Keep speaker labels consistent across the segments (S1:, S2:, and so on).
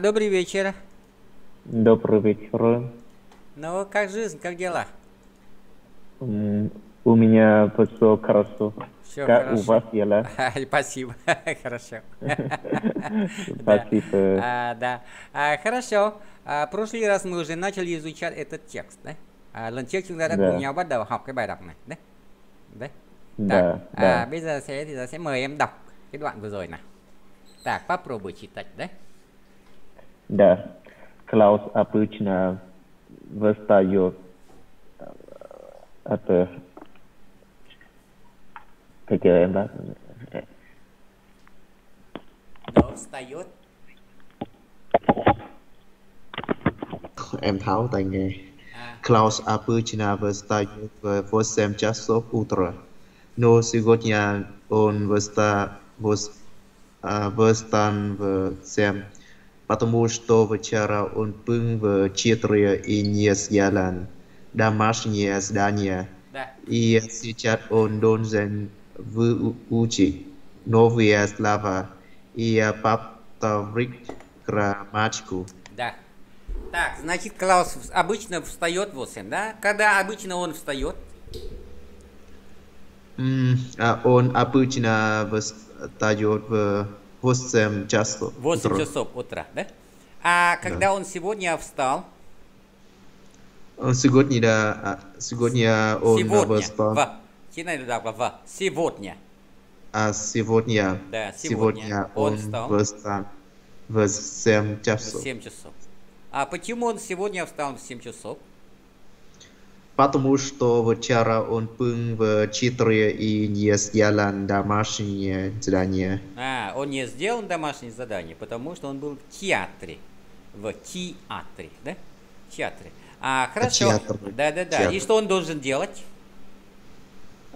S1: добрый вечер.
S2: Добрый вечер.
S1: Ну, как жизнь, как дела?
S2: У меня все хорошо. Все как хорошо. у вас дела?
S1: Спасибо, хорошо. Спасибо. Да, а, да. А, хорошо. А, прошлый раз мы уже начали изучать этот текст, да? À, lần trước chúng ta đã yeah. cùng nhau Да. đầu học cái bài đọc này đấy đấy
S2: мы yeah, yeah. à,
S1: bây giờ sẽ thì ta sẽ mời em đọc cái đoạn vừa rồi nào так попробуй читать Да
S2: Да. Клаус обычно встает от как em đó Wstает. Em tháo tai nghe. À. Klaus Apuchina Vesta Vosem uh, Chasov Utra. No Sigotnya on Vesta Vos Vestan Vosem. Uh, uh потому что вчера он был в Читре и не съел домашнее здание. Да. И сейчас он должен выучить новые слова и повторить грамматику.
S1: Да. Так, значит, Клаус обычно встает в 8, да? Когда обычно он встает?
S2: Mm, он обычно встает в 8 часов. 8 часов
S1: утра, да? А когда да. он сегодня встал?
S2: Сегодня, да, а, сегодня он сегодня. встал. В.
S1: В. Сегодня.
S2: А сегодня, да, сегодня, сегодня он, он встал. встал в 7 часов. В
S1: 7 часов. А почему он сегодня встал в 7 часов?
S2: потому что вчера он был в Читре и не сделал домашнее задание.
S1: А, он не сделал домашнее задание, потому что он был в театре. В театре, да? В театре. А, хорошо. Театр. Да, да, да. Театр. И что он должен делать?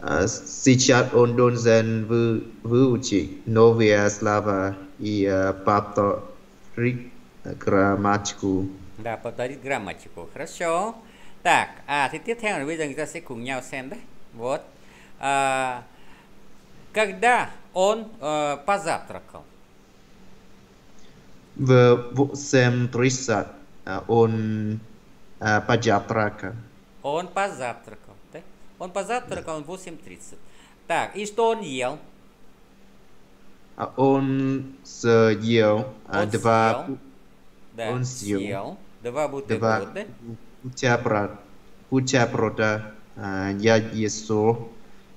S2: А, сейчас он должен вы, выучить новые слова и э, повторить грамматику.
S1: Да, повторить грамматику. Хорошо. Так, à thì tiếp theo là bây giờ chúng ta sẽ cùng nhau xem đấy вот а, когда он а, позавтракал
S2: в 8.30 а, он а, позавтракал
S1: он позавтракал да? он позавтракал да. в 8.30 так и что он ел
S2: а он съел а, он два съел,
S1: да, он съел, съел два бутерброда
S2: путя брат, путя брода, а, я есо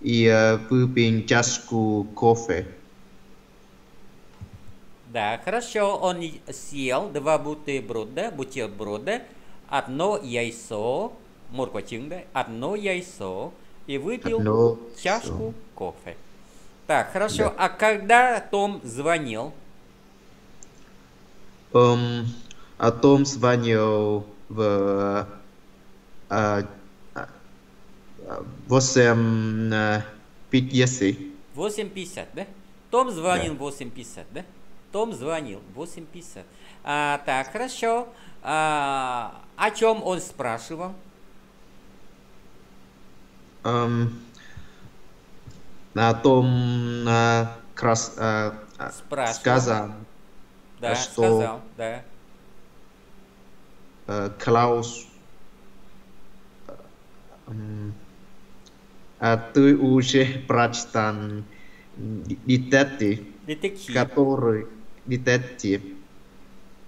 S2: и а, выпьем чашку кофе.
S1: Да, хорошо, он съел два бутерброда, бутерброда, одно яйцо, морква одно яйцо и выпил одно чашку яйцо. кофе. Так, хорошо, да. а когда Том звонил?
S2: Um, а Том звонил в а, а, восемь пятьдесят.
S1: Восемь пятьдесят, да? Том звонил восемь пятьдесят, да? Том звонил восемь пятьдесят. А, так, хорошо. А, о чем он спрашивал?
S2: Um, о том uh, крас, uh, э, э, сказал, да, что сказал, да äh, Klaus э, а той уже прочитан детектив, который детектив,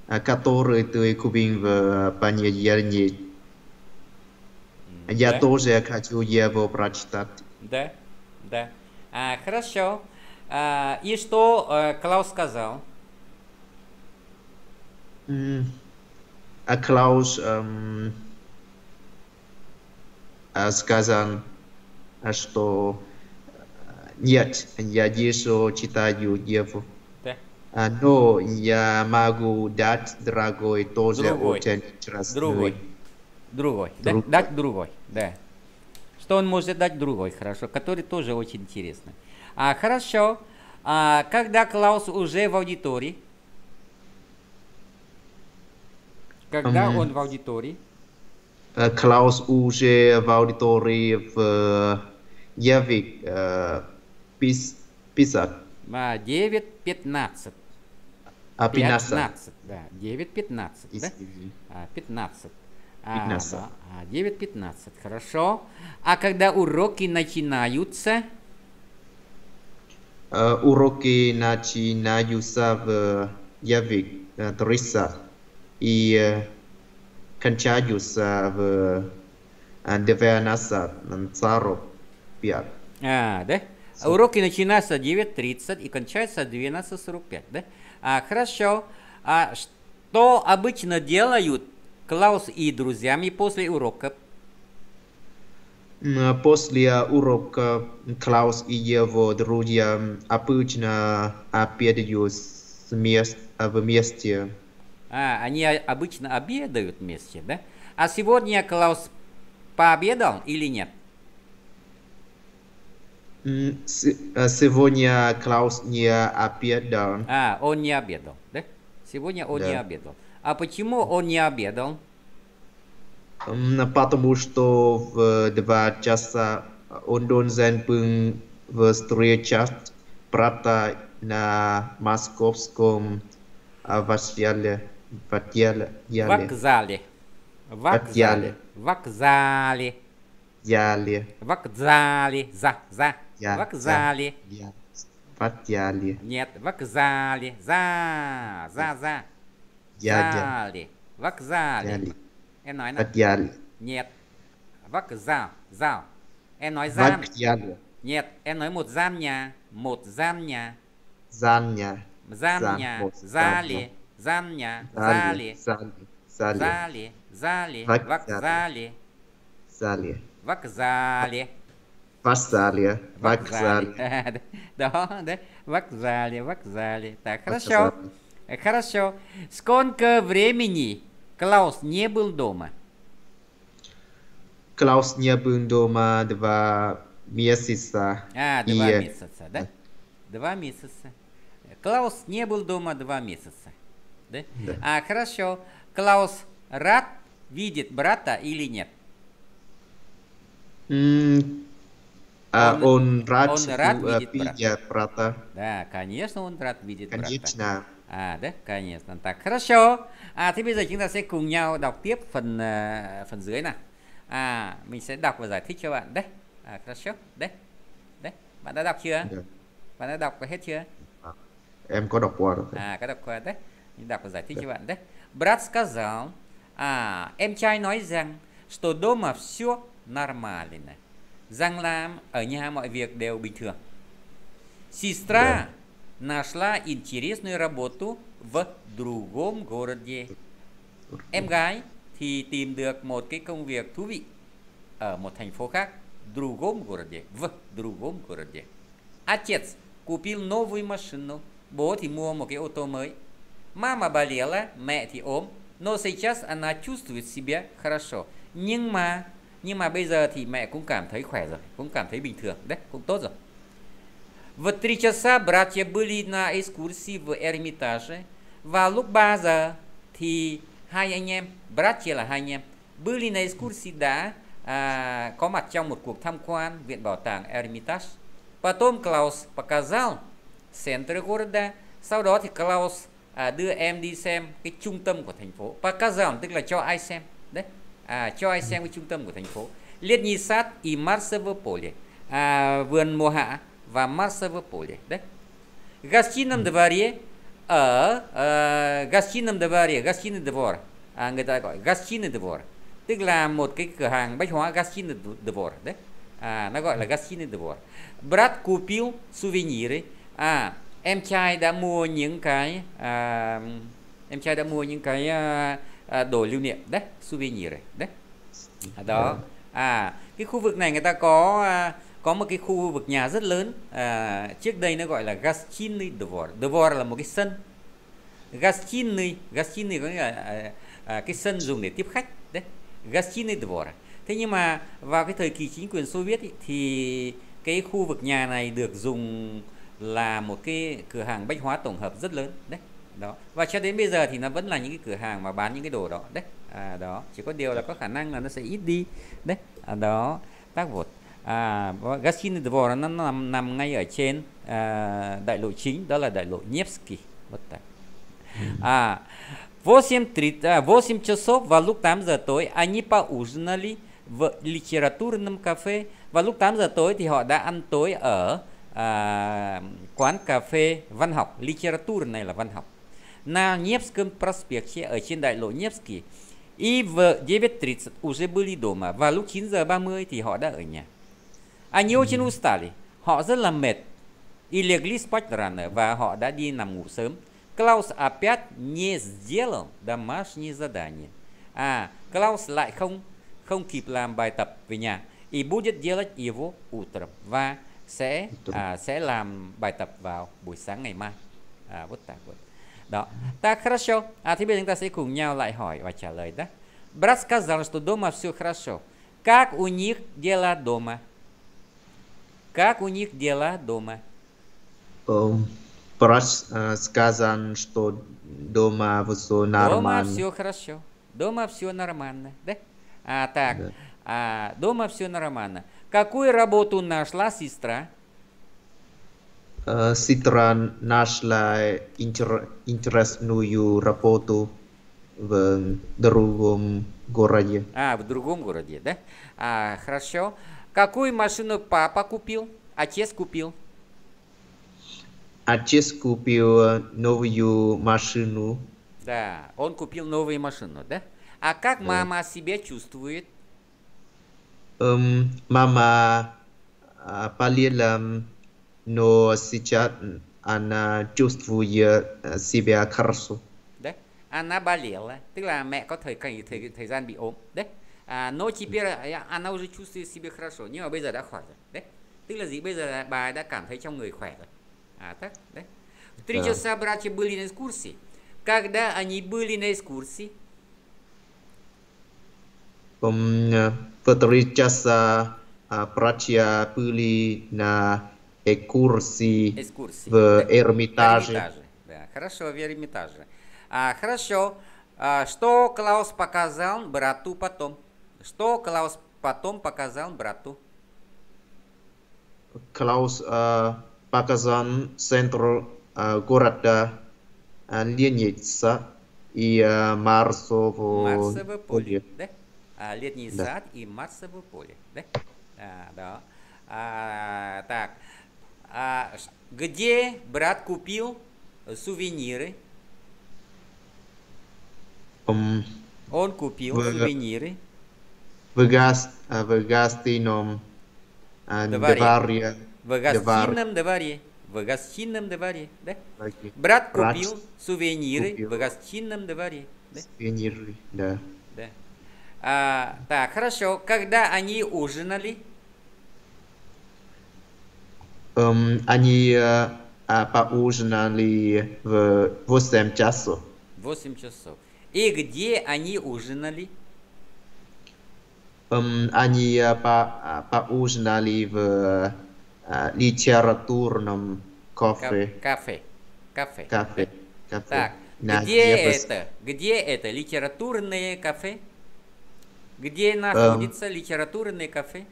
S2: э, который ты купил в э, понедельник. Я тоже хочу его прочитать.
S1: Да, да. А, хорошо. А, и что а, Клаус сказал?
S2: Mm. Klaus эм, сказал, что нет, я дешево читаю Еву. Да. Но я могу дать дорогой тоже другой. очень интересный Другой.
S1: Другой. другой. Да, дать другой, да. Что он может дать другой, хорошо, который тоже очень интересный А, хорошо. А, когда Клаус уже в аудитории, Когда он в аудитории?
S2: Э, Клаус уже в аудитории в Явик 9.50.
S1: 9.15. А, 15. 15, а, да. 9.15, да? 15. 15. А, а 9.15, а, хорошо. А когда уроки начинаются?
S2: Uh, уроки начинаются в э, Явик 9.30 и кончаются в Девианаса Цару 5.
S1: А, да? So. Уроки начинаются 9.30 и кончаются 12.45, да? А, хорошо. А что обычно делают Клаус и друзьями после урока?
S2: После урока Клаус и его друзья обычно обедают э, вместе
S1: а, они обычно обедают вместе, да? А сегодня Клаус пообедал или нет?
S2: Э, сегодня Клаус не обедал.
S1: А, он не обедал, да? Сегодня он да. не обедал. А почему он не обедал?
S2: Потому что в э, два часа он должен был встречать брата на московском э, вокзале. В отделе. Вокзале.
S1: Вокзале. Вокзале.
S2: Яле.
S1: Вокзале. За. За. Я, вокзале. Я.
S2: Вокзале.
S1: Нет, вокзале. За. За. За. Яле. Вокзале. Яле. Em nói là Vokzal. Nhiệt. Vokzal. Dao. Em nói gian. Vokzal. Nhiệt. Em nói một gian nhà. Một gian nhà.
S2: Gian nhà. Gian, gian nhà. Gia lì. Зання. Зали. Зали. Зали. Вокзале. Зали.
S1: Вокзале.
S2: Вокзале.
S1: Вокзале. Да, да. Вокзале, вокзале. Так, хорошо. Э, хорошо. Сколько времени Клаус не был дома?
S2: Клаус не был дома два месяца. А, два месяца, да?
S1: Два месяца. Клаус не был дома два месяца. Да? Да. А, хорошо. Клаус рад видит брата или нет?
S2: Mm. А он, он рад, он рад э, видит
S1: брата. брата. Да, конечно, он рад видит конечно. брата. À đấy, cái nhỉ, tàn tạc. Хорошо. À thế bây giờ chúng ta sẽ cùng nhau đọc tiếp phần uh, phần dưới nào. À mình sẽ đọc và giải thích cho bạn. Đấy. À хорошо. Đấy. Đấy, bạn đã đọc chưa? Yeah. Bạn đã đọc hết chưa? À,
S2: em có đọc qua rồi. À
S1: có đọc qua đấy. Đọc và giải thích dạ. cho bạn đấy. Брат сказал, à, em trai nói rằng, что дома все нормально. Rằng là ở nhà mọi việc đều bình thường. Сестра dạ. нашла интересную работу в другом городе. Em dạ. gái thì tìm được một cái công việc thú vị ở một thành phố khác. Другом городе. В другом городе. Отец купил новую машину. Bố thì mua một cái ô tô mới. Мама болела, mẹ thì ốm, но сейчас она чувствует себя хорошо. Nhưng mà nhưng mà bây giờ thì mẹ cũng cảm thấy khỏe rồi, cũng cảm thấy bình thường, đấy, cũng tốt rồi. В три часа братья были на экскурсии в Эрмитаже. Và lúc 3 giờ thì hai anh em, братья là hai anh em, были на экскурсии đã à, có mặt trong một cuộc tham quan Viện Bảo tàng Эрмитаж. Потом Клаус показал центр города. Sau đó thì Клаус à, đưa em đi xem cái trung tâm của thành phố Pakazam tức là cho ai xem đấy à, cho ai xem cái trung tâm của thành phố liệt nhi sát i Marsevopolie à, vườn mùa hạ và Marsevopolie đấy Gastinam Dvarie ở uh, ờ, Gastinam Dvarie Gastinam Dvor à, người ta gọi Gastinam Dvor tức là một cái cửa hàng bách hóa Gastinam Dvor đấy à, nó gọi là Gastinam Dvor Brad kupil suvenirы à em trai đã mua những cái à, em trai đã mua những cái à, à đồ lưu niệm đấy souvenir này đấy à, đó ờ. à cái khu vực này người ta có à, có một cái khu vực nhà rất lớn à, trước đây nó gọi là Gastchiny Dvor Dvor là một cái sân Gastchiny Gastchiny có nghĩa là à, à, cái sân dùng để tiếp khách đấy Gastchiny Dvor thế nhưng mà vào cái thời kỳ chính quyền Xô Viết thì cái khu vực nhà này được dùng là một cái cửa hàng bách hóa tổng hợp rất lớn đấy đó và cho đến bây giờ thì nó vẫn là những cái cửa hàng mà bán những cái đồ đó đấy à, đó chỉ có điều là có khả năng là nó sẽ ít đi đấy à, đó tác vột à Gasin Dvor nó nằm nằm ngay ở trên à, đại lộ chính đó là đại lộ Nevsky bất tại à восемь часов à, vào lúc 8 giờ tối они поужинали в литературном кафе và lúc 8 giờ tối thì họ đã ăn tối ở à, quán cà phê văn học literature này là văn học на Невском проспекте ở trên đại lộ Nevsky и в 9.30 уже были дома và lúc 9 giờ 30 thì họ đã ở nhà они очень устали họ rất là mệt и легли спать рано và họ đã đi nằm ngủ sớm Клаус опять не сделал домашнее задание à Klaus lại không không kịp làm bài tập về nhà и будет делать его утром và sẽ à, sẽ làm bài tập vào buổi sáng ngày mai à, вот так вот đó ta хорошо à, thì bây giờ chúng ta sẽ cùng nhau lại hỏi và trả lời đó брат сказал что дома все хорошо как у них дела дома как у них дела дома
S2: брат сказал что дома все нормально дома все
S1: хорошо дома все нормально да а так дома все нормально Какую работу нашла сестра?
S2: Э, сестра нашла интер, интересную работу в другом городе.
S1: А, в другом городе, да? А, хорошо. Какую машину папа купил? Отец купил?
S2: Отец купил э, новую машину.
S1: Да, он купил новую машину, да? А как да. мама себя чувствует?
S2: um, mama uh, Palilem, но сейчас она чувствует себя хорошо.
S1: Да, она болела, tức là мать có thời то thời thời да? но теперь она уже чувствует себя хорошо, nhưng mà bây giờ đã khỏi rồi, đấy. Tức là gì? Bây giờ là bà đã cảm thấy Три часа братья были на экскурсии. Когда они были на экскурсии,
S2: pekerja экскурсии, в Эрмитаже.
S1: Хорошо, в Эрмитаже. А, хорошо. А, что Клаус показал брату потом? Что Клаус потом показал брату?
S2: Клаус а, э, показал центр а, города а, э, Леница и а, Марсово, Марсово поле. поле.
S1: Да? А, летний да. сад и Марсовое поле. Да? А, да. А, так. А, где брат купил сувениры? Um, Он купил в, сувениры.
S2: В, газ, а, в гостином а, дворе. дворе. В гостином
S1: дворе. В гостином дворе. Да? Okay. Брат купил брат сувениры купил. в гостином дворе. Да?
S2: Сувениры, да.
S1: да. А, так, хорошо. Когда они ужинали?
S2: Um, они uh, поужинали в 8 часов.
S1: 8 часов. И где они ужинали?
S2: Um, они uh, по, uh, поужинали в uh, литературном кафе.
S1: Кафе. Кафе. Кафе. кафе. Так, На где Европе. это? Где это? Литературное кафе? Где находится эм, литературное кафе?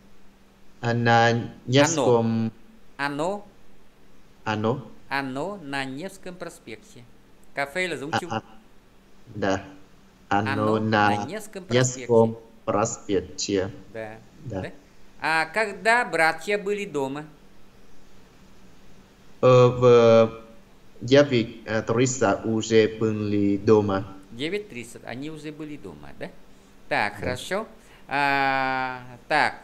S2: На Невском... Оно. Оно?
S1: Оно на Невском проспекте. Кафе Лазунчук. А, а,
S2: да. Оно, оно на, на Невском проспекте. Невском проспекте.
S1: Да. да. да. А когда братья были дома?
S2: Э, в 9.30 э, уже были дома.
S1: 9.30, они уже были дома, да? Так, да. хорошо. А, так,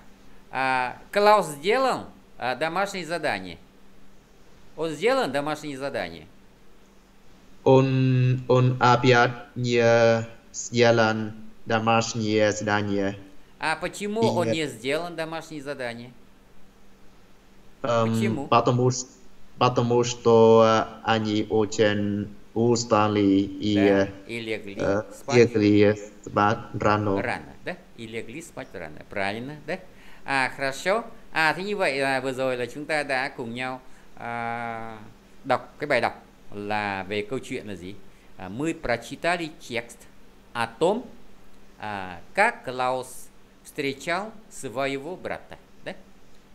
S1: а, Клаус сделал а, домашнее задание. Он сделал домашнее задание.
S2: Он, он опять не сделал домашнее задание.
S1: А почему И он не сделал домашнее задание?
S2: Эм, почему? Потому, потому что они очень у и, да, и легли, э, спать, легли спать рано. Рано,
S1: да? И легли спать рано. Правильно, да? А хорошо. А, thế như vậy là vừa rồi là chúng ta đã cùng nhau à, đọc cái bài đọc là về câu chuyện là gì? À, мы прочитали текст о том, à, как Клаус встречал своего брата. Да?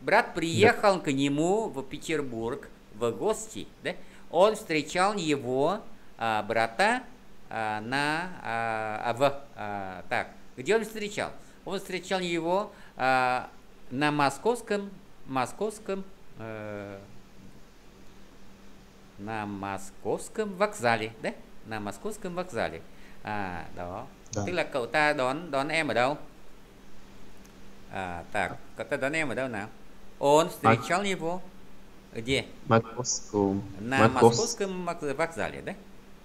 S1: Брат приехал да. к нему в Петербург в гости, да? он встречал его а, брата а, на а, а, в а, так где он встречал? Он встречал его а, на московском московском э, на московском вокзале, да? На московском вокзале. А, đó. Да. Tức là cậu ta đón đón em ở đâu? À, так, cậu ta đón em ở đâu nào? Он встречал а? его где? Московском. На Московском, вокзале, да?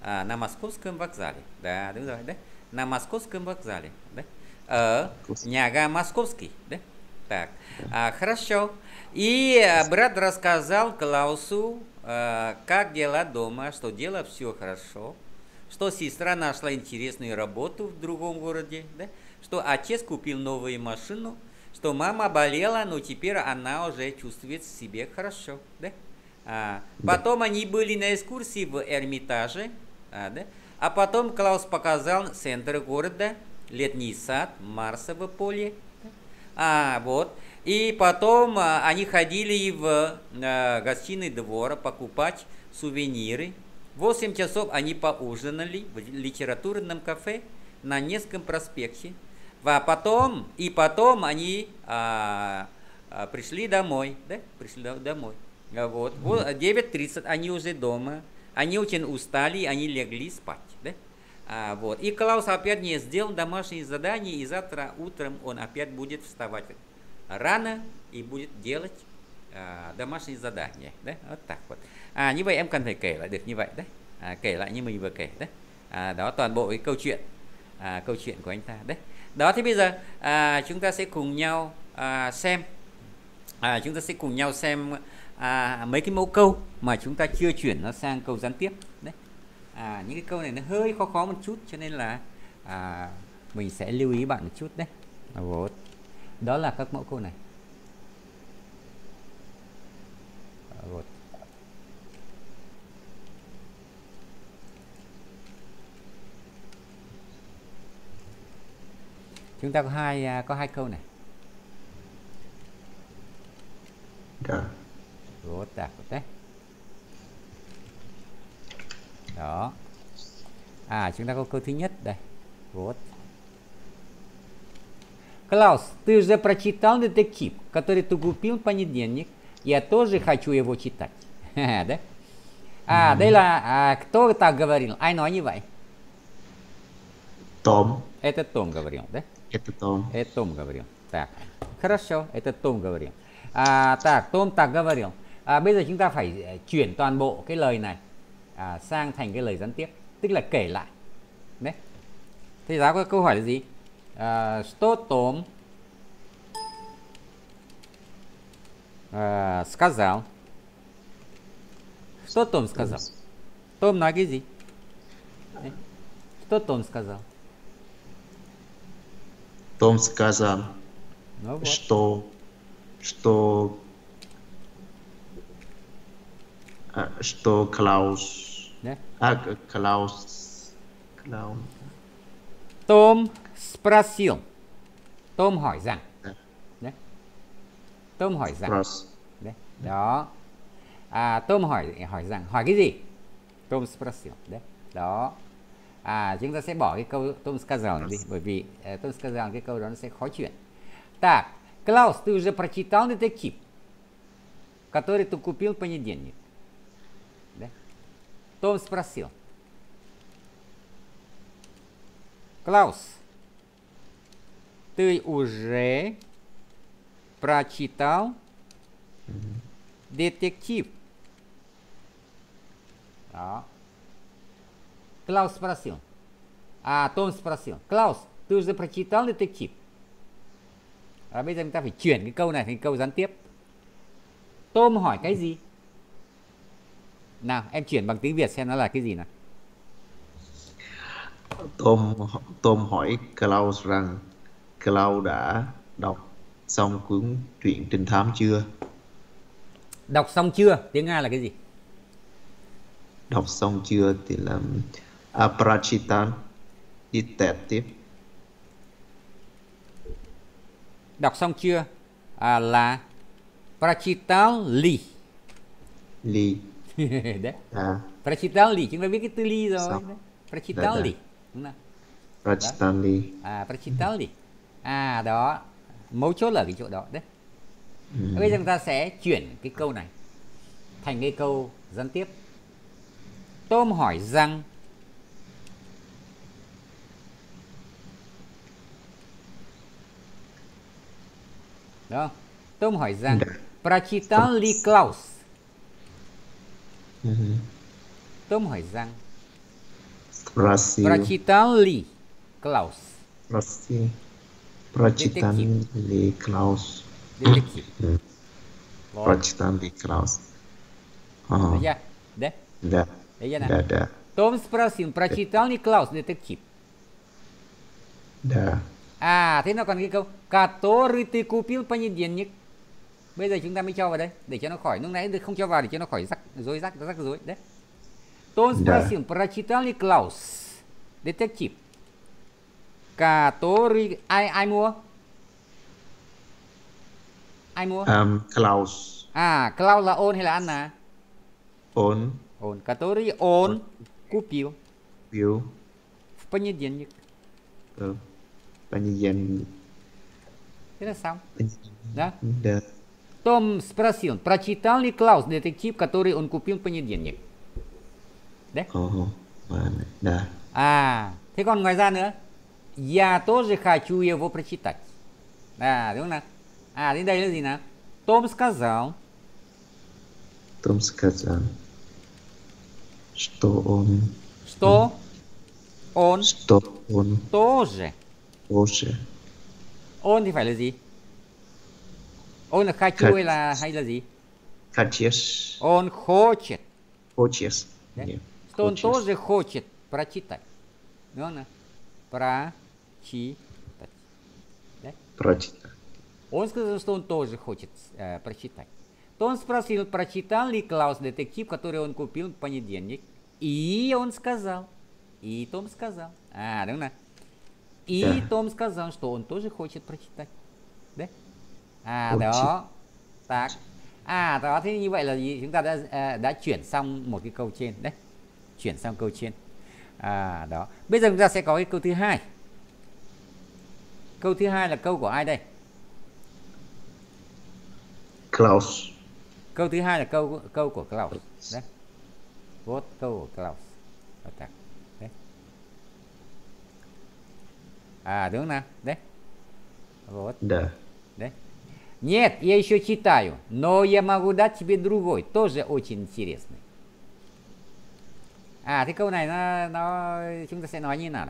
S1: А, на Московском вокзале. Да, đúng ну rồi, да? На Московском вокзале, да? Ở а, nhà Московский, да? Так, а, хорошо. И э, брат рассказал Клаусу, а, как дела дома, что дело все хорошо, что сестра нашла интересную работу в другом городе, да? что отец купил новую машину – что мама болела, но теперь она уже чувствует себя хорошо. Да? А, потом да. они были на экскурсии в Эрмитаже, а, да? а потом Клаус показал центр города, летний сад, Марсово поле. А, вот. И потом а, они ходили в а, гостиный двор покупать сувениры. Восемь часов они поужинали в литературном кафе на Невском проспекте. Ва потом, и потом они а, а, пришли домой, да, пришли домой. Вот, вот 9.30 они уже дома, они очень устали, они легли спать, да. А, вот. И Клаус опять не сделал домашние задания, и завтра утром он опять будет вставать рано и будет делать à, а, домашние задания. Đấy, вот так вот. À, như vậy em cần phải kể lại được như vậy đấy. À, kể lại như mình vừa kể đấy. À, đó toàn bộ cái câu chuyện à, câu chuyện của anh ta đấy. đó thì bây giờ à, chúng ta sẽ cùng nhau à, xem à, chúng ta sẽ cùng nhau xem à, mấy cái mẫu câu mà chúng ta chưa chuyển nó sang câu gián tiếp đấy à, những cái câu này nó hơi khó khó một chút cho nên là à, mình sẽ lưu ý bạn một chút đấy đó là các mẫu câu này chúng ta có hai có hai câu này да вот так вот đấy đó à chúng ta có câu thứ nhất đây вот Клаус, ты уже прочитал детектив, который ты купил в понедельник? Я тоже хочу его читать. да? А, đây là à, кто так говорил? Ai nói như Том. Это Том говорил, да? Это Том. Это Том говорил. Так, хорошо, это Том говорил. À, так, Том так говорил. À, bây giờ chúng ta phải ờ, chuyển toàn bộ cái lời này à, sang thành cái lời gián tiếp, tức là kể lại. Đấy. Thầy giáo có câu hỏi là gì? À, что Том à, сказал? Что Том сказал? Том nói cái gì? Что Том сказал?
S2: Tom se casaram. Não, estou. Estou. Estou Klaus. Né? Ah,
S1: Klaus. Klaus. Tom Sprasil. Tom hỏi rằng. Đấy. Tom hỏi rằng. Đấy. Đó. À, Tom hỏi hỏi rằng hỏi cái gì? Tom Sprasil. Đấy. Đó. à, chúng ta sẽ bỏ cái câu Tom сказал đi bởi vì uh, Tom сказал cái câu đó nó sẽ khó chuyển так Клаус ты уже прочитал детектив который ты купил в понедельник да? Том спросил Клаус ты уже прочитал детектив. Да. Клаус спросил. А Том спросил. Клаус, ты уже прочитал детектив? À, bây giờ chúng ta phải chuyển cái câu này thành câu gián tiếp. Tom hỏi cái gì? Nào, em chuyển bằng tiếng Việt xem nó là cái gì nào.
S2: Tom Tom hỏi Klaus rằng Klaus đã đọc xong cuốn truyện trinh thám chưa?
S1: Đọc xong chưa? Tiếng Nga là cái gì?
S2: Đọc xong chưa thì là Aprachitan Detective
S1: Đọc xong chưa? À, là Prachital Li Li Đấy à. Li Chúng ta biết cái từ Li rồi dạ, dạ. Prachital Li Đúng Li À Prachital Li À đó Mấu chốt là cái chỗ đó Đấy ừ. Bây giờ chúng ta sẽ chuyển cái câu này Thành cái câu dẫn tiếp Tôm hỏi rằng Đó. Tôi hỏi rằng Prachitali Klaus. Uh -huh. lee hỏi rằng Prachitan Prachitali Klaus.
S2: Prachitan lee Klaus. Detective. Prachitali Klaus. Ага. Я, да? Да. Я на.
S1: спросил, прочитал ли Клаус детектив? Да. à thế nó còn cái câu который ты купил понедельник bây giờ chúng ta mới cho vào đây để cho nó khỏi lúc nãy không cho vào để cho nó khỏi rắc rối rắc rắc rối đấy Тон спросил, прочитал ли Клаус, детектив, который... Ai, ai mua? Ai mua? Um, Klaus. À, Klaus là он hay là Anna? Он. Он. Который он купил. Купил. В понедельник.
S2: Да. Понедельник.
S1: Это сам. Да? Да. Том спросил, прочитал ли Клаус детектив, который он купил в понедельник? Да? Ого, ладно, да. А, thế còn ngoài ra nữa, я тоже хочу его прочитать. Да, đúng nào? А, đến đây là gì nào? Том сказал.
S2: Том сказал, что он...
S1: Что? Он. Что он. Тоже. Porsche ôn thì phải là gì ôn là khai chu hay là hay là gì Хочешь. Он хочет. Хочешь. Да? Что он тоже хочет прочитать. Но он прочитать. Да? Прочитать. Он сказал, что он тоже хочет э, прочитать. То он спросил, прочитал ли Клаус детектив, который он купил в понедельник. И он сказал. И Том сказал. А, да, ну И да. Том сказал, что он тоже хочет прочитать. Đấy. À đó. Tạc. À đó thế như vậy là gì? Chúng ta đã đã chuyển xong một cái câu trên đấy. Chuyển sang câu trên. À đó. Bây giờ chúng ta sẽ có cái câu thứ hai. Câu thứ hai là câu của ai đây? Klaus. Câu thứ hai là câu câu của Klaus. Đấy. Vốt câu của Klaus. Đó, А, дурно, да? Вот. Да. Да? Нет, я еще читаю, но я могу дать тебе другой, тоже очень интересный. À thế câu này nó nó chúng ta sẽ nói như nào?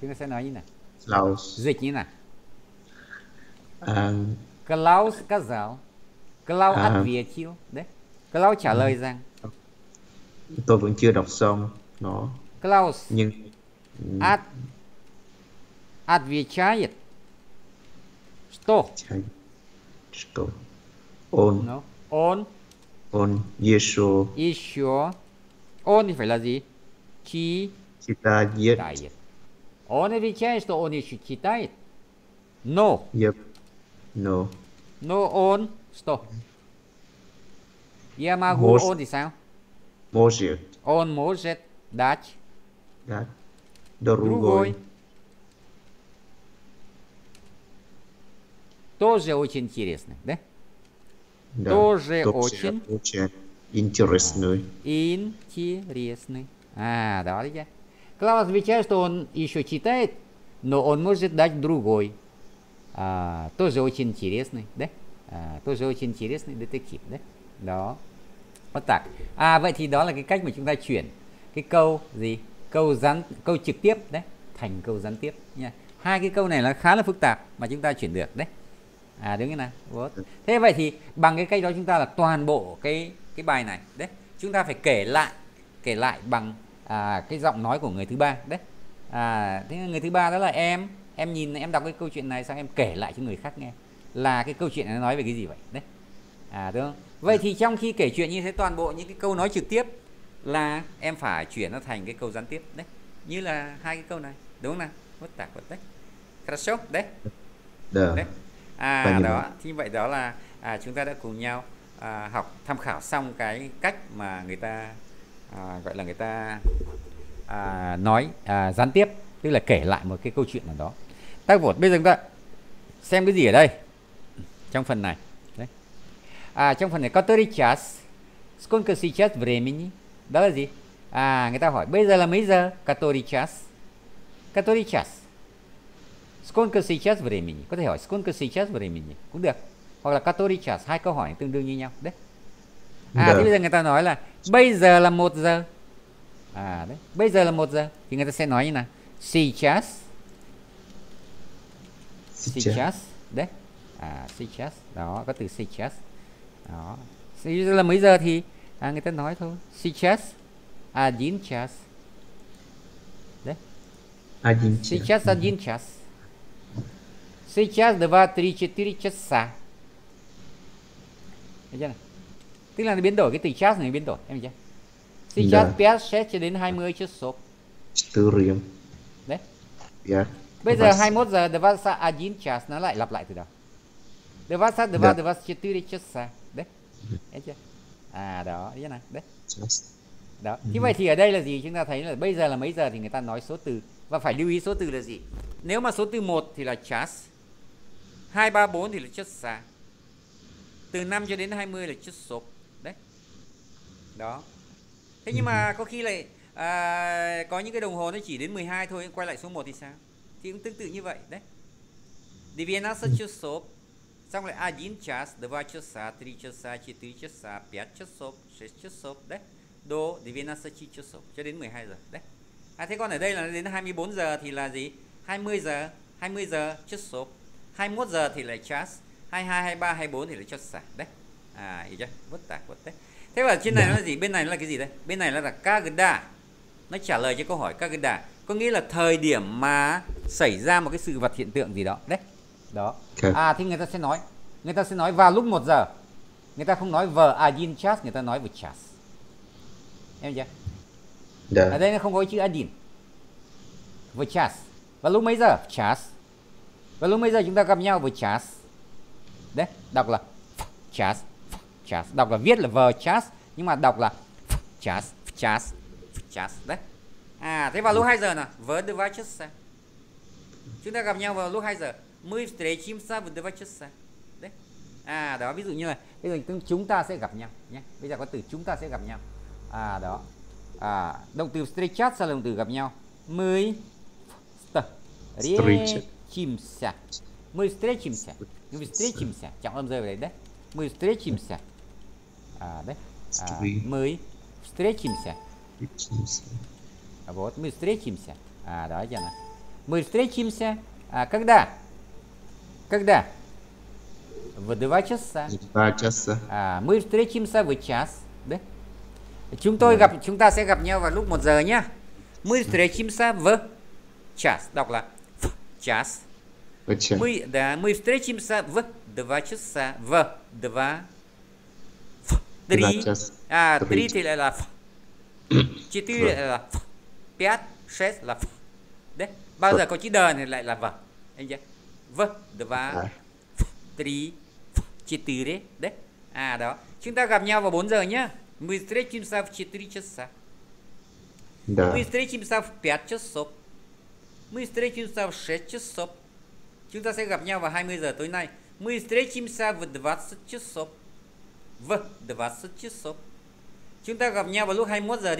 S1: Chúng ta sẽ nói như nào? Klaus. Dịch như nào? Um, Klaus сказал. Klaus um, ответил, да? Klaus trả um, lời rằng.
S2: tôi vẫn chưa đọc xong nó
S1: Klaus nhưng от отвечает что
S2: что он no. он он еще
S1: еще он phải là gì chi читает он отвечает что он еще читает no
S2: yep no
S1: no он что я могу Most... он thì sao Может. Он может дать. Дать. Другой. Другой. Тоже очень интересный да? да Тоже, тоже очень... очень интересный. Интересный. А, давайте я. Клава отвечает, что он еще читает, но он может дать другой. А, тоже очень интересный, да? А, тоже очень интересный детектив, да? Да. Bắc tạc à vậy thì đó là cái cách mà chúng ta chuyển cái câu gì câu gián câu trực tiếp đấy thành câu gián tiếp nha hai cái câu này là khá là phức tạp mà chúng ta chuyển được đấy à đúng thế nào ừ. thế vậy thì bằng cái cách đó chúng ta là toàn bộ cái cái bài này đấy chúng ta phải kể lại kể lại bằng à, cái giọng nói của người thứ ba đấy à, thế người thứ ba đó là em em nhìn em đọc cái câu chuyện này xong em kể lại cho người khác nghe là cái câu chuyện nó nói về cái gì vậy đấy à đúng không vậy thì trong khi kể chuyện như thế toàn bộ những cái câu nói trực tiếp là em phải chuyển nó thành cái câu gián tiếp đấy như là hai cái câu này đúng không nào bất tạc bất đấy đấy đấy à đó thì vậy đó là à, chúng ta đã cùng nhau à, học tham khảo xong cái cách mà người ta à, gọi là người ta à, nói à, gián tiếp tức là kể lại một cái câu chuyện nào đó tác vột bây giờ chúng ta xem cái gì ở đây trong phần này à, trong phần này который час сколько сейчас времени đó là gì à người ta hỏi bây giờ là mấy giờ который час который час сколько сейчас времени có thể hỏi сколько сейчас времени cũng được hoặc là который час hai câu hỏi tương đương như nhau đấy à thì bây giờ người ta nói là bây giờ là một giờ à đấy bây giờ là một giờ thì người ta sẽ nói như là сейчас сейчас đấy à сейчас đó có từ сейчас đó là mấy giờ thì à, người ta nói thôi сейчас один час đấy один час сейчас один час сейчас два три четыре часа Thấy chưa này? Tức là nó biến đổi cái từ chat này biến đổi em chưa? Сейчас да. 5 6 cho đến 20 часов. 4. Đấy. Yeah. Dạ. Bây giờ 21 giờ 21 час à, nó lại lặp lại từ đầu. 22 24 24 часа. Đấy chưa? À đó, thế nào đấy. Đó. Thế ừ. vậy thì ở đây là gì? Chúng ta thấy là bây giờ là mấy giờ thì người ta nói số từ và phải lưu ý số từ là gì? Nếu mà số từ 1 thì là chas. 2 3 4 thì là chất xà. Từ 5 cho đến 20 là chất sộp. Đấy. Đó. Thế nhưng mà ừ. có khi lại à, có những cái đồng hồ nó chỉ đến 12 thôi quay lại số 1 thì sao? Thì cũng tương tự như vậy đấy. Deviana ừ. chất sộp xong Там 1 час, 2 часа, 3 часа, 4 часа, 5 часов, 6 часов, đấy. До 12 часов, cho đến 12 giờ, đấy. À, thế còn ở đây là đến 24 giờ thì là gì? 20 giờ, 20 giờ часов, 21 giờ thì là час, 22, 23, 24 thì là chasa, đấy. À, hiểu chưa? Vất tạc, vất đấy. Thế và trên này dạ. nó là gì? Bên này nó là cái gì đây? Bên này nó là kagda. Nó trả lời cho câu hỏi kagda. Có nghĩa là thời điểm mà xảy ra một cái sự vật hiện tượng gì đó, đấy đó okay. à thì người ta sẽ nói người ta sẽ nói vào lúc 1 giờ người ta không nói vờ adin chas người ta nói vờ chas em chưa yeah. Dạ. ở đây nó không có chữ adin vờ chas và lúc mấy giờ chas và lúc mấy giờ chúng ta gặp nhau vờ chas đấy đọc là chas chas đọc là viết là vờ chas nhưng mà đọc là chas chas chas đấy à thế vào lúc 2 ừ. giờ nào vớ đưa vai chas chúng ta gặp nhau vào lúc 2 giờ Мы встретимся в 2 часа. Đấy. À đó ví dụ như là bây giờ chúng ta sẽ gặp nhau nhé. Bây giờ có từ chúng ta sẽ gặp nhau. À đó. À động từ встречаться là động từ gặp nhau. Мы встретимся. Мы встретимся. Мы встретимся. Chẳng làm rơi vào đấy đấy. Мы встретимся. À đấy. À, мы встретимся. Вот, мы встретимся. А, давайте она. Мы встретимся. А, когда? Когда? В два часа.
S2: Два часа.
S1: À, мы встретимся в час. Да? Chúng tôi gặp chúng ta sẽ gặp nhau vào lúc 1 giờ nhá. Мы встретимся в час. Đọc là в час. В час. Мы, да, мы встретимся в 2 часа. В 2 в 3. А, 3 thì lại là в. 4 lại là в. 5, 6 là в. Đấy. Bao giờ có chữ đờ thì lại là v. Anh chưa? в, два, в, три, в, четыре, да? А, да. чем ta gặp nhau Мы встретимся в четыре часа. Да. Мы встретимся в пять часов. Мы встретимся в шесть часов. чем ta sẽ gặp nhau vào 20 giờ Мы встретимся в двадцать часов. В двадцать часов. чем ta gặp nhau vào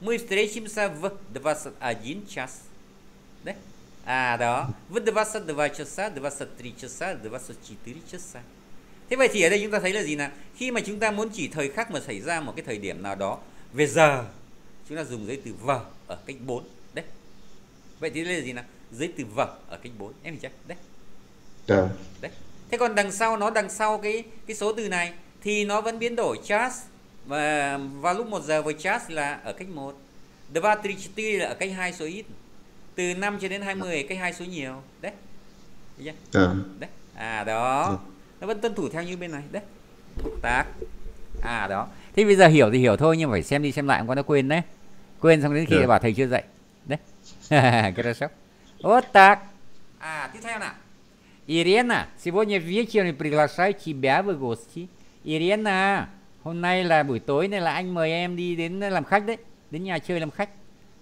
S1: Мы встретимся в двадцать один час. да? à đó. В 22 часа, 23 часа, 24 часа. Thế vậy thì ở đây chúng ta thấy là gì nào Khi mà chúng ta muốn chỉ thời khắc mà xảy ra một cái thời điểm nào đó về giờ, chúng ta dùng giới từ vờ ở cách 4. Đấy. Vậy thì đây là gì nào Giới từ vờ ở cách 4. Em hiểu chưa? Đấy. Được. Dạ. Đấy. Thế còn đằng sau nó đằng sau cái cái số từ này thì nó vẫn biến đổi chas và vào lúc 1 giờ với chas là ở cách 1. 2 3 là ở cách 2 số ít từ 5 cho đến 20 cái hai số nhiều đấy chưa? Ừ. đấy à đó dạ. nó vẫn tuân thủ theo như bên này đấy tác à đó thế bây giờ hiểu thì hiểu thôi nhưng phải xem đi xem lại con nó quên đấy quên xong đến khi dạ. bảo thầy chưa dạy đấy cái đó sốc вот так à tiếp theo nào Ирена, сегодня вечером приглашаю тебя в гости. Ирена, hôm nay là buổi tối nên là anh mời em đi đến làm khách đấy, đến nhà chơi làm khách.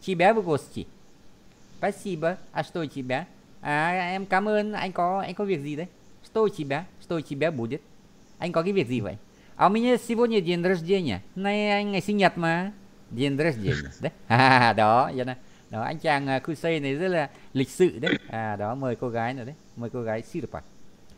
S1: Chị bé với chị. Спасибо. А что у тебя? À, em cảm ơn. Anh có anh có việc gì đấy? Что у тебя? Что у тебя будет? Anh có cái việc gì vậy? А у меня сегодня день рождения. Nay anh ngày sinh nhật mà. День рождения. Đấy. À, đó, vậy nè. Đó, anh chàng uh, à, Kusei này rất là lịch sự đấy. À, đó, mời cô gái nữa đấy. Mời cô gái Sirpa.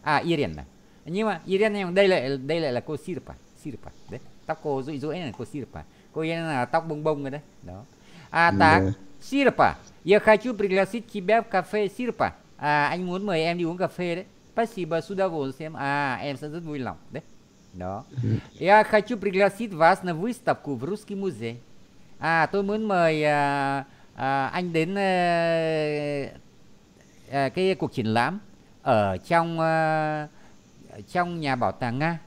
S1: À, Irene này. Nhưng mà Irene này, đây lại đây lại là cô Sirpa. Sirpa. Đấy. Tóc cô rũi rũi này, cô Sirpa. Cô Irene là tóc bông bông rồi đấy. Đó. À, ta dạ. Sirpa. Я хочу пригласить тебя в кафе Сирпа. À, anh muốn mời em đi uống cà phê đấy. Спасибо, с удовольствием. À, em sẽ rất vui lòng. Đấy. Đó. Ừ. Я хочу пригласить вас на выставку в Русский музей. À, tôi muốn mời à, à, anh đến à, à, cái cuộc triển lãm ở trong à, trong nhà bảo tàng Nga.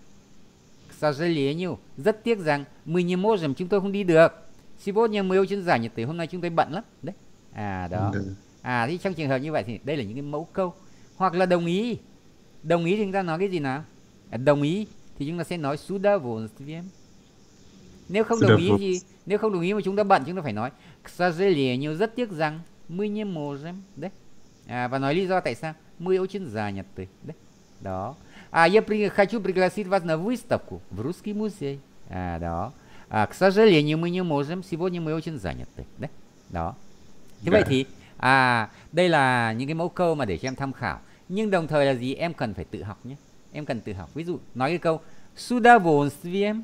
S1: К сожалению, rất tiếc rằng мы не можем, chúng tôi không đi được. Сегодня мы очень заняты, hôm nay chúng tôi bận lắm. Đấy à đó à thì trong trường hợp như vậy thì đây là những cái mẫu câu hoặc là đồng ý đồng ý thì chúng ta nói cái gì nào à, đồng ý thì chúng ta sẽ nói suda sudavu nếu không đồng ý thì nếu không đồng ý mà chúng ta bận chúng ta phải nói nhiều rất tiếc rằng mươi nhiêm mồ đấy à, và nói lý do tại sao мы очень заняты đấy đó а я при, хочу пригласить вас на выставку в русский музей à, đó à, к сожалению мы не можем сегодня мы очень заняты đấy đó thế vậy dạ. thì à đây là những cái mẫu câu mà để cho em tham khảo nhưng đồng thời là gì em cần phải tự học nhé em cần tự học ví dụ nói cái câu судовольствием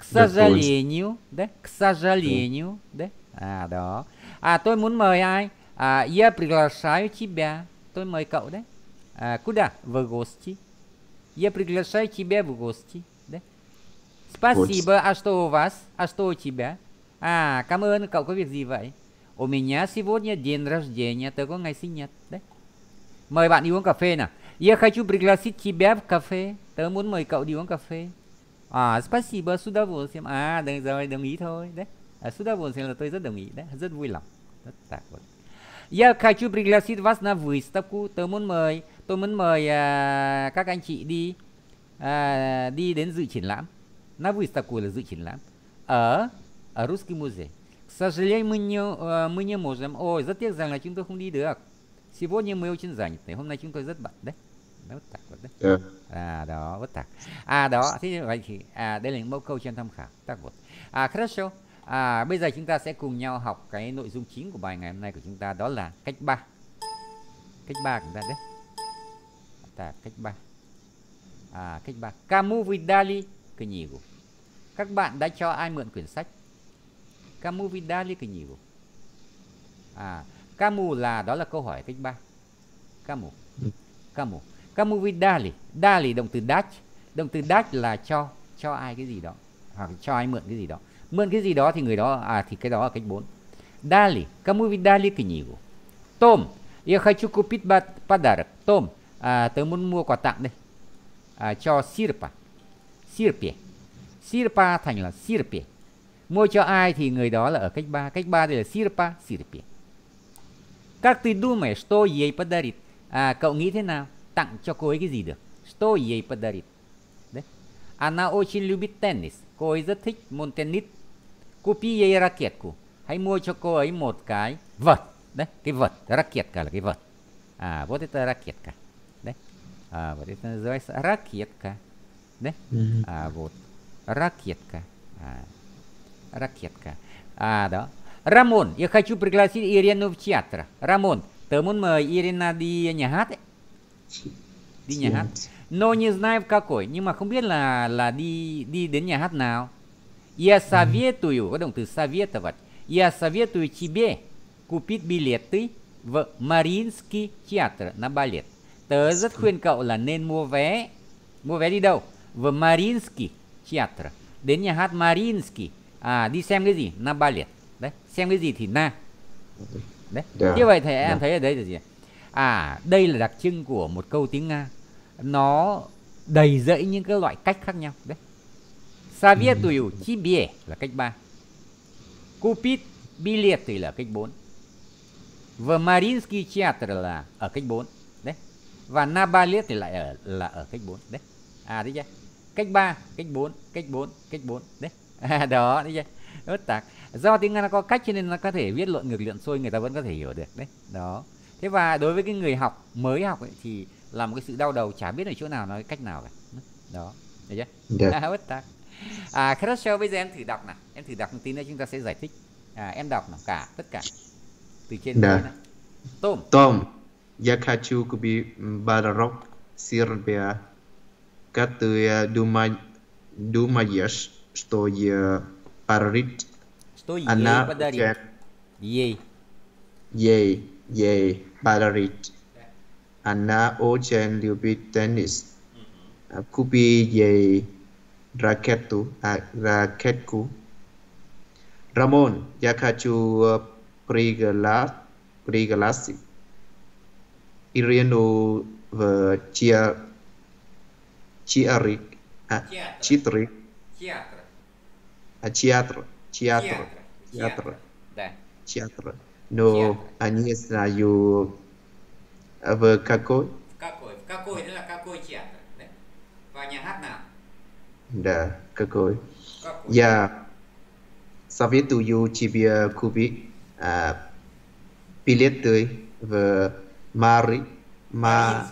S1: к сожалению đấy к сожалению dạ. đấy à đó à tôi muốn mời ai à я приглашаю тебя tôi mời cậu đấy à, куда в гости я приглашаю тебя в гости đấy спасибо а что у вас а что у тебя à cảm ơn cậu có việc gì vậy У меня сегодня день рождения, такой ngày sinh nhật. Đấy. Mời bạn đi uống cà phê nào. Я хочу пригласить тебя в кафе. Tớ muốn mời cậu đi uống cà phê. À, спасибо, с удовольствием. À, được rồi, đồng ý thôi. Đấy. А с удовольствием là tôi rất đồng ý. Đấy, rất vui lòng. Rất tạc vậy. Я хочу пригласить вас на выставку. Tớ muốn mời, tôi muốn mời à, các anh chị đi à, đi đến dự triển lãm. На выставку là dự triển lãm. Ở, ở Ruski музей. К сожалению, мы не, э, мы не можем. Ой, rất tiếc rằng là chúng tôi không đi được. Сегодня мы очень заняты. Hôm nay chúng tôi rất bận đấy. Đó, bất tạc, bất tạc. Yeah. À, đó, bất tạc. À, đó, thế như vậy thì à, đây là những mẫu câu trên tham khảo. Так вот. À, хорошо. À, bây giờ chúng ta sẽ cùng nhau học cái nội dung chính của bài ngày hôm nay của chúng ta đó là cách 3. Cách 3 của chúng ta đấy. Так, cách 3. À, cách 3. Кому вы дали книгу? Các bạn đã cho ai mượn quyển sách? Camus Vidal que nhiều à camu là đó là câu hỏi cách ba Camu, camu, ừ. Camus Vidal Dali động từ Dach động từ Dach là cho cho ai cái gì đó hoặc cho ai mượn cái gì đó mượn cái gì đó thì người đó à thì cái đó là cách 4 Dali Camus Vidal que nhiều Tom Я хочу купить подарок. Том, à, tớ muốn mua quà tặng đây. À, cho Sirpa. Sirpa. Sirpa thành là Sirpa. Mua cho ai thì người đó là ở cách ba, Cách ba đây là Sirpa, Sirpa. Как ты думаешь, что ей подарит? À, cậu nghĩ thế nào? Tặng cho cô ấy cái gì được? sto ей подарит? Đấy. Она очень любит tennis. Cô ấy rất thích môn tennis. Купи ей ракетку. Hãy mua cho cô ấy một cái vợt. Đấy, cái vợt. cả là cái vợt. À, вот это ракетка. Đấy. À, вот это называется ракетка. Đấy. Ừ. À, вот. Ракетка. À ракетка. А, да. Рамон, я хочу пригласить Ирину в театр. Рамон, ты muốn mời Ирина đi nhà hát ấy. Đi nhà hát. Но не знаю в какой. Nhưng mà không biết là là đi đi đến nhà hát nào. Я советую, có động từ советовать. Я советую тебе купить билеты в Мариинский театр на балет. Tớ rất khuyên cậu là nên mua vé. Mua vé đi đâu? В Мариинский театр. Đến nhà hát Mariinsky à đi xem cái gì nam ba liệt đấy xem cái gì thì na đấy yeah. Dạ. như vậy thì em yeah. Dạ. thấy ở đây là gì à đây là đặc trưng của một câu tiếng nga nó đầy rẫy những cái loại cách khác nhau đấy Savia ừ. tuyu chi bia là cách 3 Cupid biliet thì là cách 4 Và Marinsky Theater là ở cách 4 đấy Và Nabaliet thì lại ở là ở cách 4 đấy À thấy chưa Cách 3, cách 4, cách 4, cách 4 đấy à, đó chứ ớt tạc do tiếng nga nó có cách cho nên nó có thể viết lộn ngược lộn xuôi người ta vẫn có thể hiểu được đấy đó thế và đối với cái người học mới học ấy, thì là một cái sự đau đầu chả biết ở chỗ nào nói cách nào cả đó đấy chứ yeah. à, ớt tạc à Khrushchev bây giờ em thử đọc nào em thử đọc một tí nữa chúng ta sẽ giải thích à, em đọc nào cả tất cả từ trên yeah. này tôm
S2: tôm я хочу купить подарок Сербия, который думаешь что я парит.
S1: Что Она ей подарит. Уча...
S2: Ей. Ей, ей, подарит. Она очень любит теннис. Mm -hmm. Купи ей ракету, а, ракетку. Рамон, я хочу пригласить, пригласить Ирину в театр, театр, А театр, театр, театр, да. театр. Но ну, я а не знаю, в какой. В какой, в какой, да,
S1: какой театр, да? В
S2: Да, какой. какой? Я советую тебе купить а, билеты в Мари, Ма,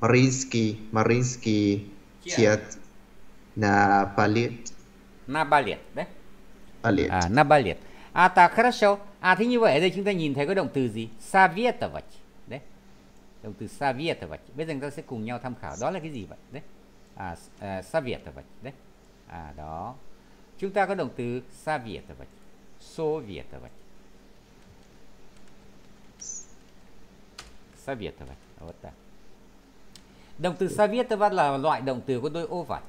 S2: Маринский, Маринский театр на балет.
S1: на балет, да? Балет. А, на балет. А так, хорошо. А thì như vậy ở đây chúng ta nhìn thấy có động từ gì? Советовать. Đấy. Động từ советовать. Bây giờ chúng ta sẽ cùng nhau tham khảo. Đó là cái gì vậy? Đấy. À, uh, à, советовать. Đấy. À, đó. Chúng ta có động từ советовать. Советовать. Советовать. Вот так. Động từ советовать là loại động từ có đôi ô vạch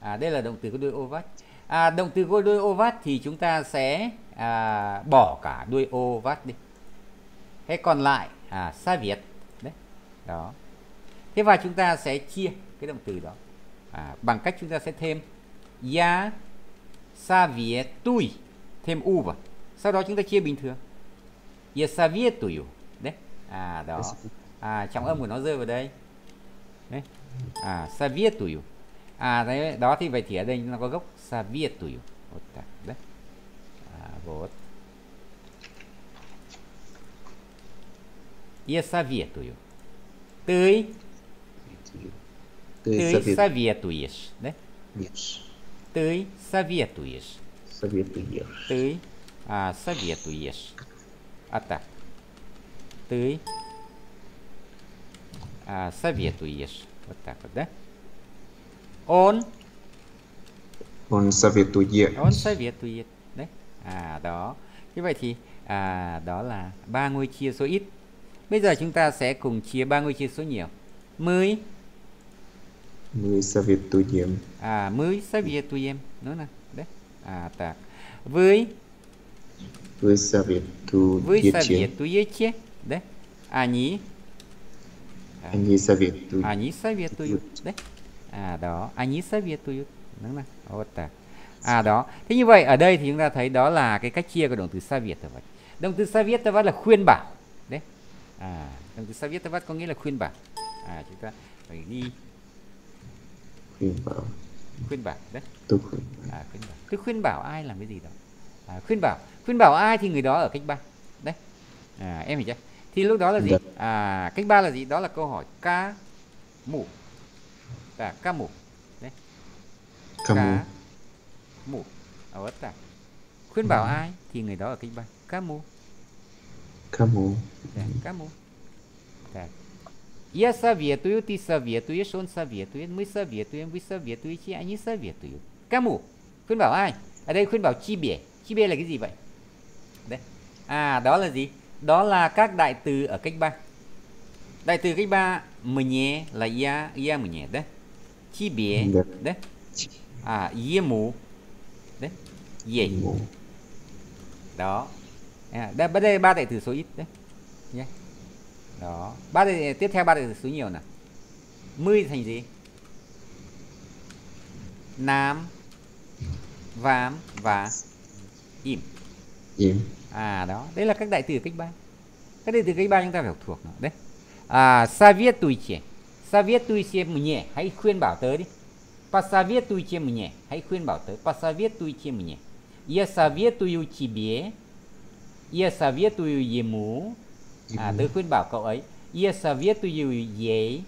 S1: à, đây là động từ có đuôi ô vắt à, động từ có đuôi ô vắt thì chúng ta sẽ à, bỏ cả đuôi ô vắt đi thế còn lại à, xa việt đấy đó thế và chúng ta sẽ chia cái động từ đó à, bằng cách chúng ta sẽ thêm ya xa việt tui thêm u vào sau đó chúng ta chia bình thường ya xa việt tui đấy à đó dạ. à, trọng âm của nó rơi vào đây đấy à xa việt tui à, đấy, đó thì vậy thì ở đây nó có gốc xa viết tùy một tạc đấy à, vốt e xa viết tùy tươi tươi xa viết tùy đấy tươi xa viết tùy tươi à xa viết tùy à tạc tươi à xa viết tùy вот так вот, да? on on Soviet on Soviet đấy à đó như vậy thì à, đó là ba ngôi chia số ít bây giờ chúng ta sẽ cùng chia ba ngôi chia số nhiều 10 10 Soviet Tuyem à 10 Soviet Tuyem nữa nè đấy à так với
S2: với Soviet tu với Soviet
S1: tu yết đấy они
S2: они советуют
S1: они советуют đấy à đó anh ít sắp viết tôi đúng không à đó thế như vậy ở đây thì chúng ta thấy đó là cái cách chia của động từ sa việt vậy động từ sa viết là khuyên bảo đấy à động từ sa viết có nghĩa là khuyên bảo à chúng ta phải ghi khuyên bảo khuyên bảo đấy tôi khuyên bảo. À, khuyên bảo tôi khuyên bảo ai làm cái gì đó à, khuyên bảo khuyên bảo ai thì người đó ở cách ba đấy à, em hiểu chưa thì lúc đó là gì dạ. à cách ba là gì đó là câu hỏi ca mũ Tá, kamu, né? Kamu. Cá, mu. Ở ớt ta. Khuyên bảo ai thì người đó ở kịch bản. Kamu. Kamu. Tá, kamu. Так. Я советую, ты советуешь, он советует, мы советуем, вы советуете, они советуют. Кому? Khuyên bảo ai? Ở đây khuyên bảo chi bể. Chi bể là cái gì vậy? Đấy. À, đó là gì? Đó là các đại từ ở cách ba Đại từ cách ba mình nhé là ya, ya mình nhé đấy. 区别 да dạ. à ему đấy ей đó à, đây bắt đây ba đại từ số ít đấy nhé đó ba đại tiếp theo ba đại từ số nhiều nè mươi thành gì nám vám và im im à đó đây là các đại từ cách ba các đại từ cách ba chúng ta phải học thuộc nó đấy à sa viết tuổi trẻ Советуйте мне, hãy khuyên bảo tớ đi. Посоветуйте мне, hãy khuyên bảo tớ. Посоветуйте мне. ia советую тебе. yêu советую ему. À, tớ khuyên bảo cậu ấy. ia Я yêu ей.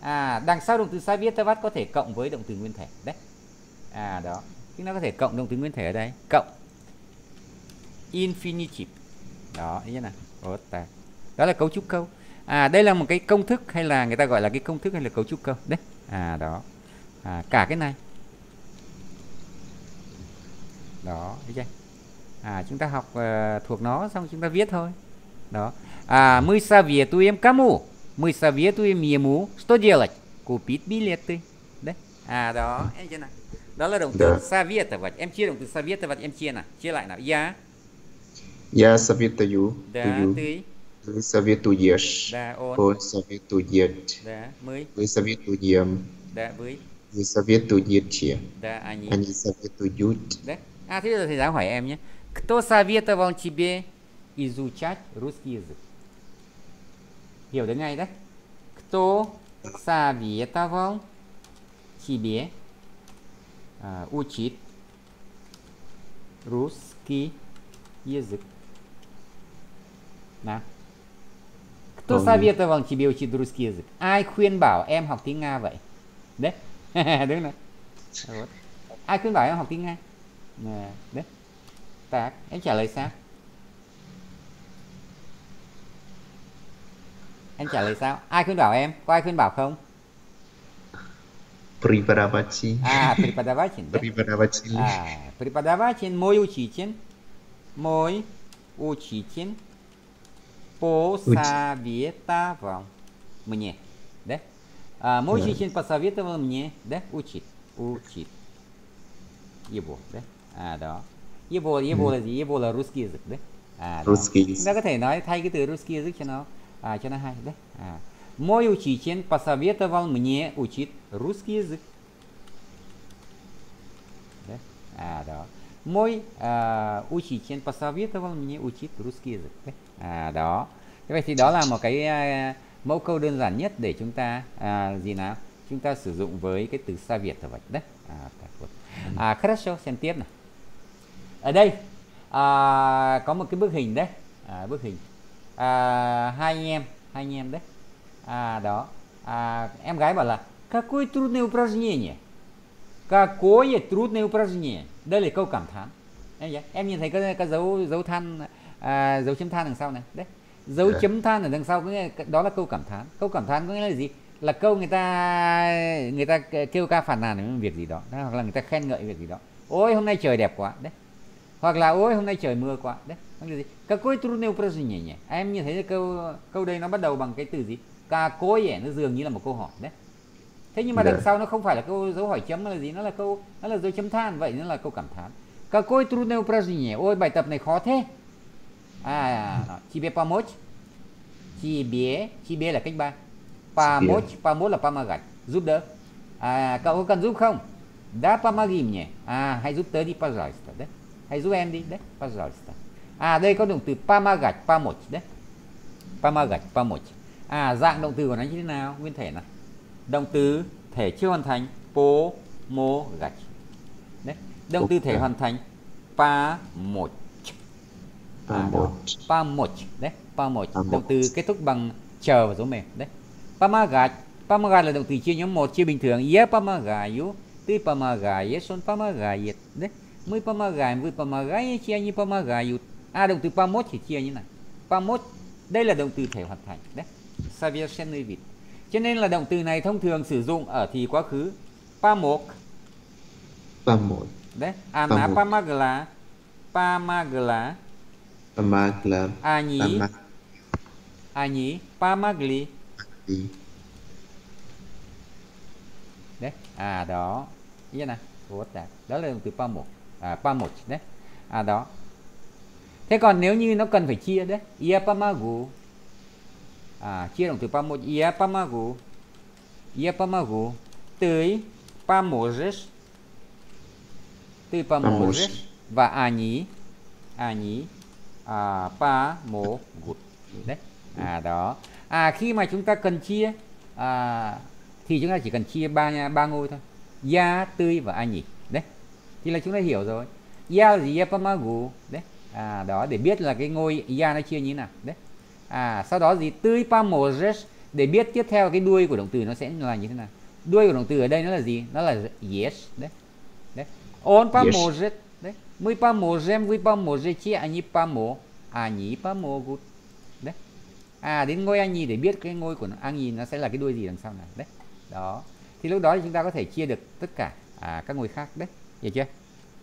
S1: À, đằng sau động từ ta советовать có thể cộng với động từ nguyên thể. Đấy. À, đó. Chúng nó có thể cộng động từ nguyên thể ở đây. Cộng. Infinitive. Đó, ý nào? Ồ, ta. Đó là cấu trúc câu à, đây là một cái công thức hay là người ta gọi là cái công thức hay là cấu trúc cơ đấy à đó à, cả cái này đó thấy chưa à chúng ta học uh, thuộc nó xong chúng ta viết thôi đó à mười sa em cá mù mười sa советуем кому em советуем mù что делать купить билеты đấy à đó em chưa nào đó là động từ да. Dạ. советовать em chia động từ советовать em chia nào chia lại nào я
S2: я советую да ты với Soviet да, он, với Soviet да, мы, với Soviet да, вы, với Soviet да, они, они Soviet
S1: да? А ты это давай, эм, не? Кто советовал тебе изучать русский язык? Я да? Кто советовал тебе э, учить русский язык? На. Да. Tôi советовал тебе учить русский язык. Ai khuyên bảo em học tiếng Nga vậy? Đấy. Đúng rồi. Ai khuyên bảo em học tiếng Nga? Đấy. Так, em trả lời sao? Em trả lời sao? Ai khuyên bảo em? Có ai khuyên bảo không?
S2: Преподаватель. А,
S1: преподаватель, да? Преподаватель. А, преподаватель, мой учитель. Мой учитель. посоветовал мне, да? А Мойшихин посоветовал мне, да, учить, учить его, да? А, да. Его, его, mm. его là русский язык, да? À, а, Ruski. Да, ta có thể nói thay cái từ язык cho а à, на nó hay Мой учитель посоветовал мне учить русский язык. Да? А, да. Мой а, учитель посоветовал мне учить русский язык. Да? à đó thế vậy thì đó là một cái à, mẫu câu đơn giản nhất để chúng ta à, gì nào chúng ta sử dụng với cái từ xa việt là vậy đấy à, à хорошо xem tiếp này ở đây à, có một cái bức hình đấy à, bức hình à, hai anh em hai anh em đấy à, đó à, em gái bảo là какое трудное упражнение какое трудное упражнение đây là câu cảm thán em, em nhìn thấy cái, cái dấu dấu than à, dấu chấm than đằng sau này đấy dấu dạ. chấm than ở đằng sau có nghĩa là, đó là câu cảm thán câu cảm thán có nghĩa là gì là câu người ta người ta kêu ca phản nàn về việc gì đó đấy, hoặc là người ta khen ngợi việc gì đó ôi hôm nay trời đẹp quá đấy hoặc là ôi hôm nay trời mưa quá đấy hoặc là gì какой трудный упражнение nhỉ nhỉ em nhìn thấy câu câu đây nó bắt đầu bằng cái từ gì ca cối ẻ nó dường như là một câu hỏi đấy thế nhưng mà đằng dạ. sau nó không phải là câu dấu hỏi chấm mà là gì nó là câu nó là dấu chấm than vậy nó là câu cảm thán какой трудный nhỉ ôi bài tập này khó thế à, đó. тебе помочь тебе тебе là cách ba помочь помочь là помогать giúp đỡ à, cậu có cần giúp không да помоги мне à hãy giúp tớ đi пожалуйста đấy hãy giúp em đi đấy пожалуйста à đây có động từ помогать помочь đấy помогать помочь à dạng động từ của nó như thế nào nguyên thể nào động từ thể chưa hoàn thành po mô gạch đấy động từ thể hoàn thành pa một một pa đấy pa động từ kết thúc bằng chờ và dấu mềm đấy pamagat pamagat là động từ chia nhóm một chia bình thường ye pamagayu ты помогаешь он помогает đấy мы помогаем вы помогаете они помогают à động từ помочь thì chia như này помочь đây là động từ thể hoàn thành đấy совершенный вид cho nên là động từ này thông thường sử dụng ở thì quá khứ pamok pamok đấy ana pamagla pamagla
S2: Pamagla. Ani. Pamag
S1: Ani. Pamagli.
S2: Pamagli.
S1: Đấy. À đó. Ý nào, What that? Đó là từ Pamog. À Pamog đấy. À đó. Thế còn nếu như nó cần phải chia đấy. Ia Pamagu. À chia động từ Pamog. Ia Pamagu. Ia Pamagu. Tới Pamojes. Tới Pamojes. Và Ani. Ani à, ba mô một đấy à đó à khi mà chúng ta cần chia à, thì chúng ta chỉ cần chia ba ba ngôi thôi gia tươi và anh nhỉ đấy thì là chúng ta hiểu rồi gia gì gì ya pamagu đấy à đó để biết là cái ngôi gia nó chia như thế nào đấy à sau đó gì tươi pa pamores để biết tiếp theo cái đuôi của động từ nó sẽ là như thế nào đuôi của động từ ở đây nó là gì nó là yes đấy đấy on pamores yes. Мы поможем, вы поможете, они помо. Они помогут. Đấy. À đến ngôi anh nhi để biết cái ngôi của anh nhi nó sẽ là cái đuôi gì đằng sau này. Đấy. Đó. Thì lúc đó thì chúng ta có thể chia được tất cả à, các ngôi khác đấy. Hiểu chưa?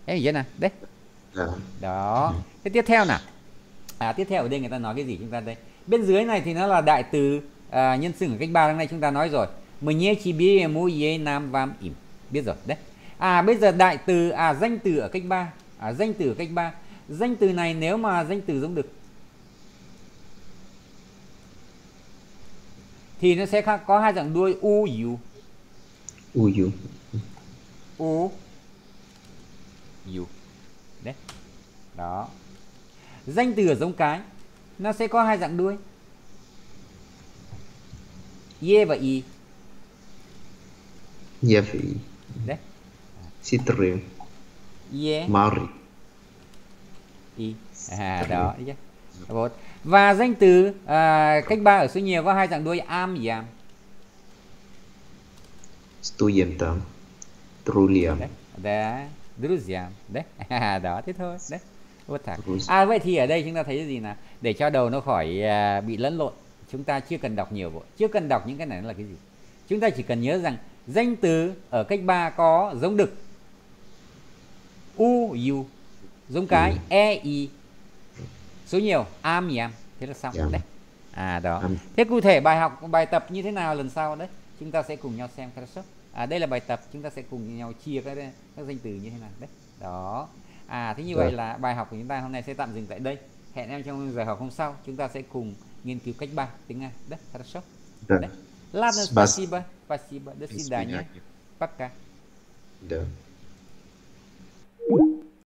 S1: Em hiểu chưa nào? Đấy. Dạ. Đó. Thế tiếp theo nào. À tiếp theo ở đây người ta nói cái gì chúng ta đây? Bên dưới này thì nó là đại từ à, nhân xưng ở cách ba đằng này chúng ta nói rồi. Mình nhé chỉ biết mu ye nam vam im. Biết rồi. Đấy. À bây giờ đại từ à danh từ ở cách ba à, danh từ cách 3 danh từ này nếu mà danh từ giống được thì nó sẽ có hai dạng đuôi u u u u u u đấy đó danh từ ở giống cái nó sẽ có hai dạng đuôi y và y ye và y đấy
S2: citrium yeah. Mari. Y. À đó.
S1: Yeah. Tốt. Và danh từ à, cách ba ở số nhiều có hai dạng đuôi am gì am?
S2: Студентам. Друзьям.
S1: Да. Друзьям. Đấy. À, đó thế thôi. Đấy. Vô thẳng. À vậy thì ở đây chúng ta thấy gì nào? Để cho đầu nó khỏi à, bị lẫn lộn, chúng ta chưa cần đọc nhiều bộ. Chưa cần đọc những cái này là cái gì? Chúng ta chỉ cần nhớ rằng danh từ ở cách ba có giống đực u u giống cái ừ. e i số nhiều am gì am thế là xong yeah. Dạ. đấy à đó am. thế cụ thể bài học bài tập như thế nào lần sau đấy chúng ta sẽ cùng nhau xem class à đây là bài tập chúng ta sẽ cùng nhau chia các các danh từ như thế nào đấy đó à thế như vậy dạ. là bài học của chúng ta hôm nay sẽ tạm dừng tại đây hẹn em trong giờ học hôm sau chúng ta sẽ cùng nghiên cứu cách bài tiếng anh đấy хорошо да ладно спасибо спасибо до свидания пока
S2: да